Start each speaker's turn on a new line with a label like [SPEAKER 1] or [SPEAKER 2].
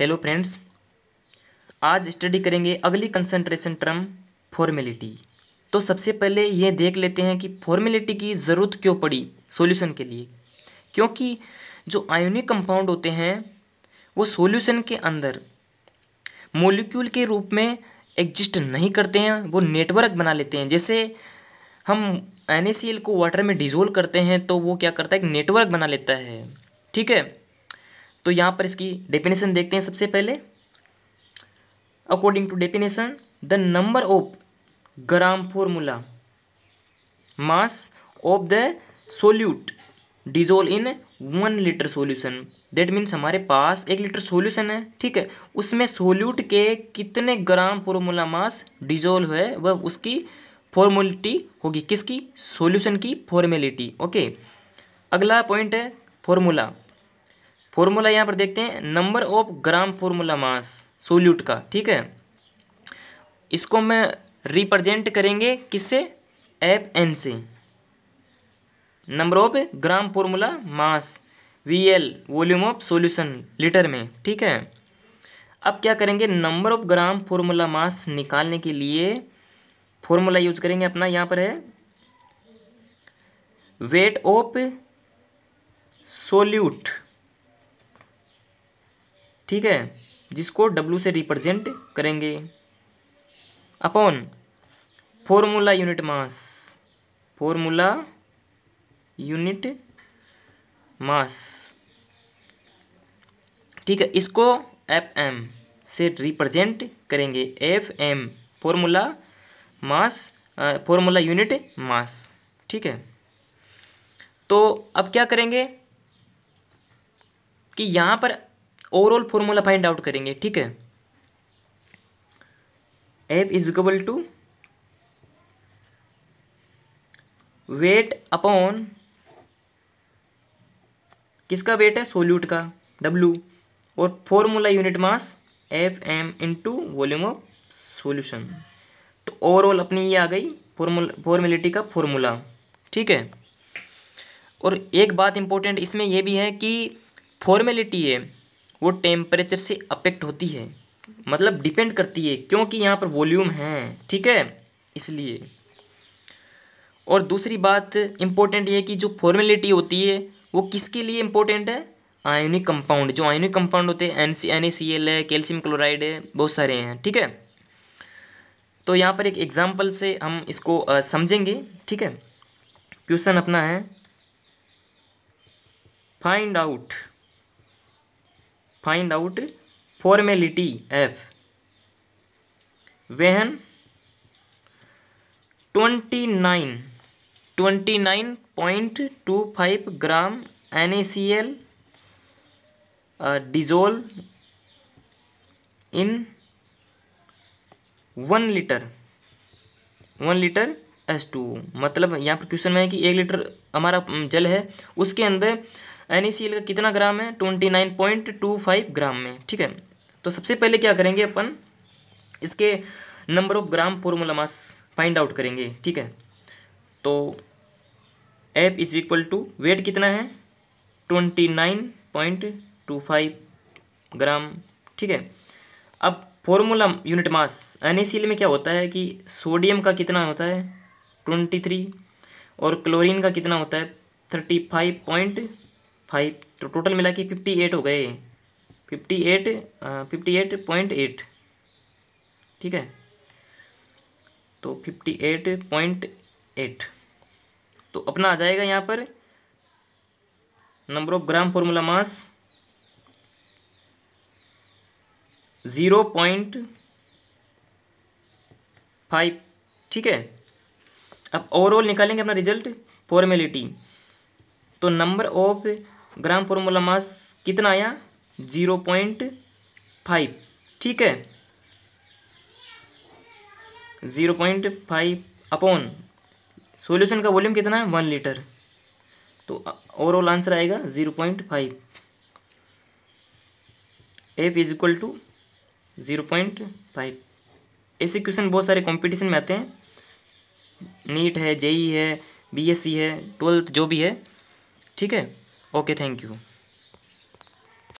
[SPEAKER 1] hello friends आज study करेंगे अगली कंसंट्रेशन टर्म फॉर्मेलिटी तो सबसे पहले ये देख लेते हैं कि फॉर्मेलिटी की ज़रूरत क्यों पड़ी सॉल्यूशन के लिए क्योंकि जो आयोनिक कंपाउंड होते हैं वो सॉल्यूशन के अंदर मोलिक्यूल के रूप में एग्जिस्ट नहीं करते हैं वो नेटवर्क बना लेते हैं जैसे हम एन को वाटर में डिजोल्व करते हैं तो वो क्या करता है एक नेटवर्क बना लेता है ठीक है तो यहाँ पर इसकी डेफिनेशन देखते हैं सबसे पहले according to definition the number of gram formula mass of the solute dissolve in one litre solution that means हमारे पास एक लीटर सोल्यूशन है ठीक है उसमें सोल्यूट के कितने ग्राम फॉर्मूला मास डिजोल्व है वह उसकी फॉर्मोलिटी होगी किसकी सोल्यूशन की फॉर्मेलिटी ओके अगला पॉइंट है फॉर्मूला फॉर्मूला यहाँ पर देखते हैं number of gram formula mass solute का ठीक है इसको मैं रिप्रेजेंट करेंगे किससे एफ एन से number of gram formula mass V L volume of solution litre में ठीक है अब क्या करेंगे number of gram formula mass निकालने के लिए फॉर्मूला यूज करेंगे अपना यहाँ पर है वेट ऑफ सोल्यूट ठीक है जिसको W से रिप्रेजेंट करेंगे upon formula unit mass formula unit mass ठीक है इसको एफ एम से रिप्रेजेंट करेंगे F M formula mass formula unit mass ठीक है तो अब क्या करेंगे कि यहाँ पर ओवरऑल फॉर्मूला फाइंड आउट करेंगे ठीक है F is equal to weight upon किसका वेट है सोल्यूट का W और formula unit mass F M into volume of solution तो ओवरऑल अपनी ये आ गई फॉर्मूला फॉर्मेलिटी का फॉर्मूला ठीक है और एक बात इंपॉर्टेंट इसमें यह भी है कि फॉर्मेलिटी है वो टेम्परेचर से अफेक्ट होती है मतलब डिपेंड करती है क्योंकि यहाँ पर वॉल्यूम है ठीक है इसलिए और दूसरी बात इम्पोर्टेंट ये कि जो फॉर्मेलिटी होती है वो किसके लिए इम्पोर्टेंट है आयोनिक कंपाउंड जो आयोनिक कंपाउंड होते हैं N C N A C L है कैल्शियम क्लोराइड है बहुत सारे हैं ठीक है तो यहाँ पर एक एग्जाम्पल से हम इसको समझेंगे ठीक है क्वेश्चन अपना है find out find out formality F when twenty nine twenty nine point two five gram N A C L dissolve in one litre one litre S two मतलब यहाँ पर क्वेश्चन में है कि एक लीटर हमारा um, जल है उसके अंदर एन का कितना ग्राम है twenty nine point two five gram में ठीक है तो सबसे पहले क्या करेंगे अपन इसके number of gram formula mass find out करेंगे ठीक है तो F is equal to weight कितना है twenty nine point two five gram ठीक है अब फॉर्मूला यूनिट मास एन में क्या होता है कि सोडियम का कितना होता है ट्वेंटी थ्री और क्लोरीन का कितना होता है थर्टी फाइव पॉइंट फाइव तो टोटल मिला कि फिफ्टी एट हो गए fifty eight fifty eight point eight ठीक है तो फिफ्टी एट पॉइंट एट तो अपना आ जाएगा यहाँ पर number of gram formula mass zero point five ठीक है अब ओवरऑल निकालेंगे अपना रिजल्ट फॉर्मेलिटी तो number of gram formula mass कितना आया जीरो पॉइंट फाइव ठीक है zero point five upon solution का वॉल्यूम कितना है वन लीटर तो ओवरऑल आंसर आएगा zero point five F is equal to zero point five ऐसे क्वेश्चन बहुत सारे कंपटीशन में आते हैं नीट है जेई e e है बीएससी e है ट्वेल्थ जो भी है ठीक है ओके थैंक यू